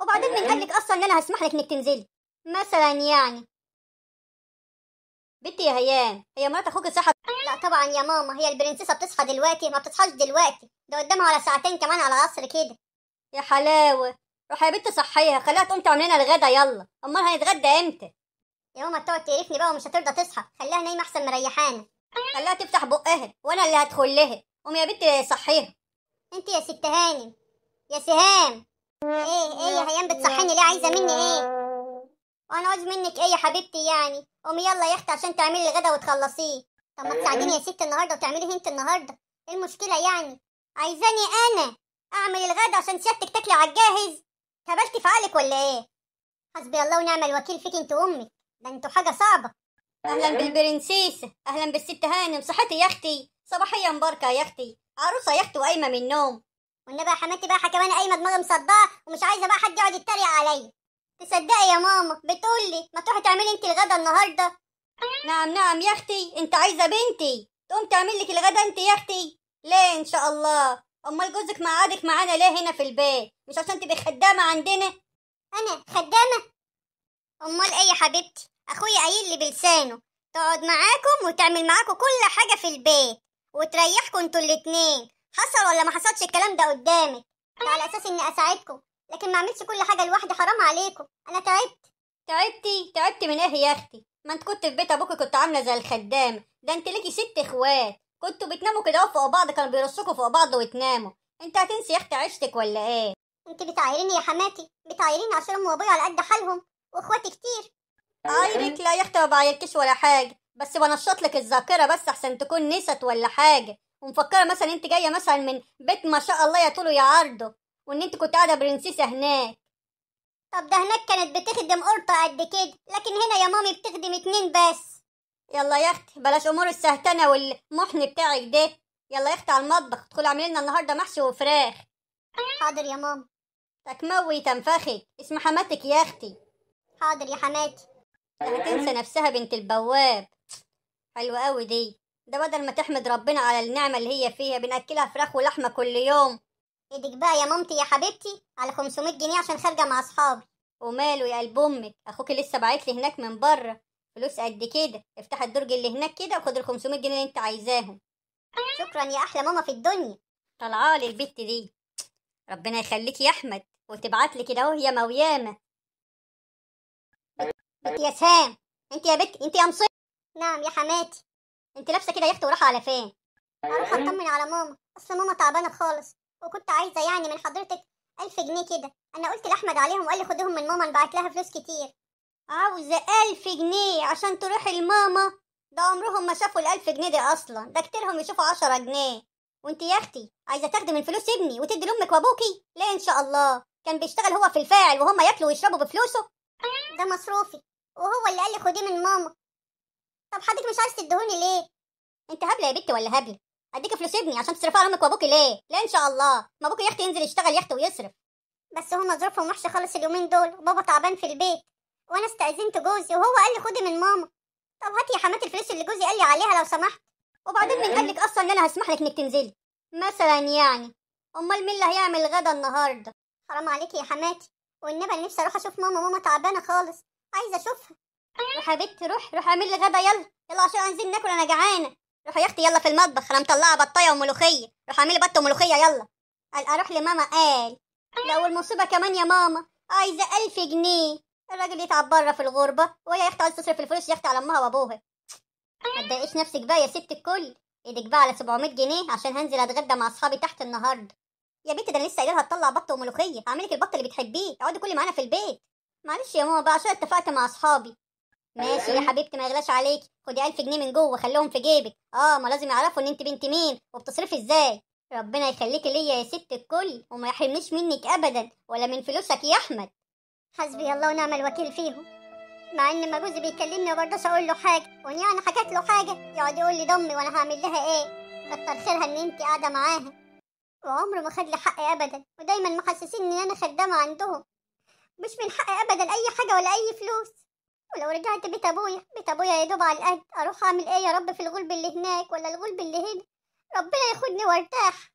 وبعدين من إيه. اجلك اصلا ان انا هسمح لك انك تنزلي مثلا يعني بنتي يا هيام هي مرات اخوك صحت لا طبعا يا ماما هي البرنسيسه بتصحى دلوقتي ما بتصحاش دلوقتي ده قدامها على ساعتين كمان على العصر كده يا حلاوه روح يا بنت صحيها خليها تقوم تعمل لنا الغدا يلا امال هنتغدى امتى يا ماما تقعد تقرفني بقى ومش هترضى تصحى خليها نايمه احسن مريحانا خليها تفتح بقها وانا اللي هدخل لها قومي يا بنت صحيها انت يا ست هانم يا سهام ايه ايه يا هيام بتصحيني ليه عايزه مني ايه وانا عاوز منك ايه يا حبيبتي يعني قومي يلا يا اختي عشان تعملي الغدا وتخلصيه طب ما تساعديني يا ستي النهارده وتعمليه انت النهارده ايه المشكله يعني عايزاني انا اعمل الغدا عشان سيادتك تاكلي على الجاهز تبلتي في عقلك ولا ايه حسبي الله ونعم الوكيل فيك انت وامك ده انتوا حاجه صعبه اهلا أيوة. بالبرنسيسه اهلا بالست هانم صحتي يا اختي صباحيه مباركه يا اختي عروسه يا اختي وقايمه من النوم والنبي يا حماتي بقى كمان قايمه دماغي مصدعه ومش عايزه بقى حد يقعد يتريق عليا تصدقي يا ماما بتقول لي ما تروحي تعملي انت الغدا النهارده نعم نعم يا اختي انت عايزه بنتي تقوم تعمل لك الغدا انت يا اختي ليه ان شاء الله امال جوزك مقعدك معانا ليه هنا في البيت مش عشان تبقي خدامه عندنا انا خدامه امال ايه يا حبيبتي اخويا قايل لي بلسانه تقعد معاكم وتعمل معاكم كل حاجه في البيت وتريحكم انتوا الاتنين حصل ولا ما حصلش الكلام ده قدامك ده على اساس اني اساعدكم لكن ما اعملش كل حاجه لوحدي حرام عليكم انا تعبت تعبتي تعبتي من ايه يا اختي ما انت كنت في بيت ابوكي كنت عامله زي الخدامه ده انت ليكي ست اخوات كنتوا بتناموا كده فوق بعض كانوا بيرصوكوا فوق بعض وتناموا انت هتنسي يا اختي عيشتك ولا ايه انت بتعايريني يا حماتي بتعايريني عشان امي وابويا على قد حالهم واخواتي كتير عايرك لا يا اختي ما بعايركيش ولا حاجه بس بنشط لك الذاكره بس احسن تكون نست ولا حاجه ومفكره مثلا انت جايه مثلا من بيت ما شاء الله يا طوله يا عرضه وان انت كنت قاعده برنسيسه هناك طب ده هناك كانت بتخدم قرطة قد كده لكن هنا يا مامي بتخدم اتنين بس يلا يا اختي بلاش امور السهتنه والمحن بتاعك ده يلا يا اختي على المطبخ ادخلي اعملي لنا النهارده محشي وفراخ حاضر يا ماما تكموي تنفخي اسم حماتك يا اختي حاضر يا حماتي هتنسى نفسها بنت البواب حلوه قوي دي ده بدل ما تحمد ربنا على النعمة اللي هي فيها بنأكلها فراخ ولحمة كل يوم ايدك بقى يا مامتي يا حبيبتي على 500 جنيه عشان خارجة مع أصحابي وماله يا قلب أمك أخوك لسه باعت لي هناك من بره فلوس قد كده افتح الدرج اللي هناك كده وخد ال 500 جنيه اللي أنت عايزاهم شكرا يا أحلى ماما في الدنيا طلعالي البت دي ربنا يخليك يا أحمد وتبعت لي كده أهو يا مويامة بت يا سام أنت يا بت أنت يا مصير نعم يا حماتي انت لابسه كده يا اختي ورايحه على فين أيوة. اروح اطمن على ماما اصل ماما تعبانه خالص وكنت عايزه يعني من حضرتك ألف جنيه كده أنا قلت لأحمد عليهم وقال لي خدهم من ماما نبعت لها فلوس كتير عاوزة ألف جنيه عشان تروحي لماما ده عمرهم ما شافوا الألف جنيه دي أصلا ده كتيرهم يشوفوا عشرة جنيه وانت يا أختي عايزة تاخدي من فلوس ابني وتدي لأمك وأبوكي لا إن شاء الله كان بيشتغل هو في الفاعل وهما ياكلوا ويشربوا بفلوسه ده مصروفي وهو اللي قال لي خديه من ماما طب حضرتك مش عايز تدهوني ليه انت هبله يا بنت ولا هبله اديك فلوس ابني عشان تصرفها امك وابوك ليه لا ان شاء الله ما ابوك اختي ينزل يشتغل يخت ويصرف بس هما ظروفهم وحشه خالص اليومين دول وبابا تعبان في البيت وانا استاذنت جوزي وهو قال لي خدي من ماما طب هاتي يا حماتي الفلوس اللي جوزي قال لي عليها لو سمحت وبعدين من قال لك اصلا ان انا هسمح لك انك تنزلي مثلا يعني امال مين اللي هيعمل غدا النهارده حرام عليكي يا حماتي والنبي نفسي اروح اشوف ماما ماما تعبانه خالص عايزه اشوفها روح يا بت روح روح اعمل لي غدا يلا يلا عشان عايزين ناكل انا جعانه روح يا اختي يلا في المطبخ انا مطلعه بطايه وملوخيه روح اعملي بطه وملوخيه يلا قال اروح لماما قال لو المصيبه كمان يا ماما عايزه ألف جنيه الراجل يتعب بره في الغربه وهي يا اختي عايزه تصرف الفلوس يا اختي على امها وابوها ما تضايقيش نفسك بقى يا ست الكل ايدك بقى على 700 جنيه عشان هنزل اتغدى مع اصحابي تحت النهارده يا بنت ده انا لسه قايله لها تطلع بط وملوخيه هعملك لك البط اللي بتحبيه اقعدي كلي معانا في البيت معلش يا ماما بقى عشان اتفقت مع اصحابي ماشي أيوة. يا حبيبتي ما يغلاش عليكي خدي 1000 جنيه من جوه خليهم في جيبك اه ما لازم يعرفوا ان انت بنت مين وبتصرفي ازاي ربنا يخليك ليا يا ست الكل وما يحرمنيش منك ابدا ولا من فلوسك يا احمد حسبي الله ونعم الوكيل فيهم مع ان ما جوزي بيكلمني وبرضاش اقول له حاجه وان يعني حكيت له حاجه يقعد يقول لي ضمي وانا هعمل لها ايه كتر خيرها ان انت قاعده معاها وعمره ما خد لي حقي ابدا ودايما محسسين ان انا خدامه عندهم مش من حقي ابدا اي حاجه ولا اي فلوس لو رجعت بيت ابويا بيت ابويا يا دوب على القد اروح اعمل ايه يا رب في الغلب اللي هناك ولا الغلب اللي هنا ربنا ياخدني وارتاح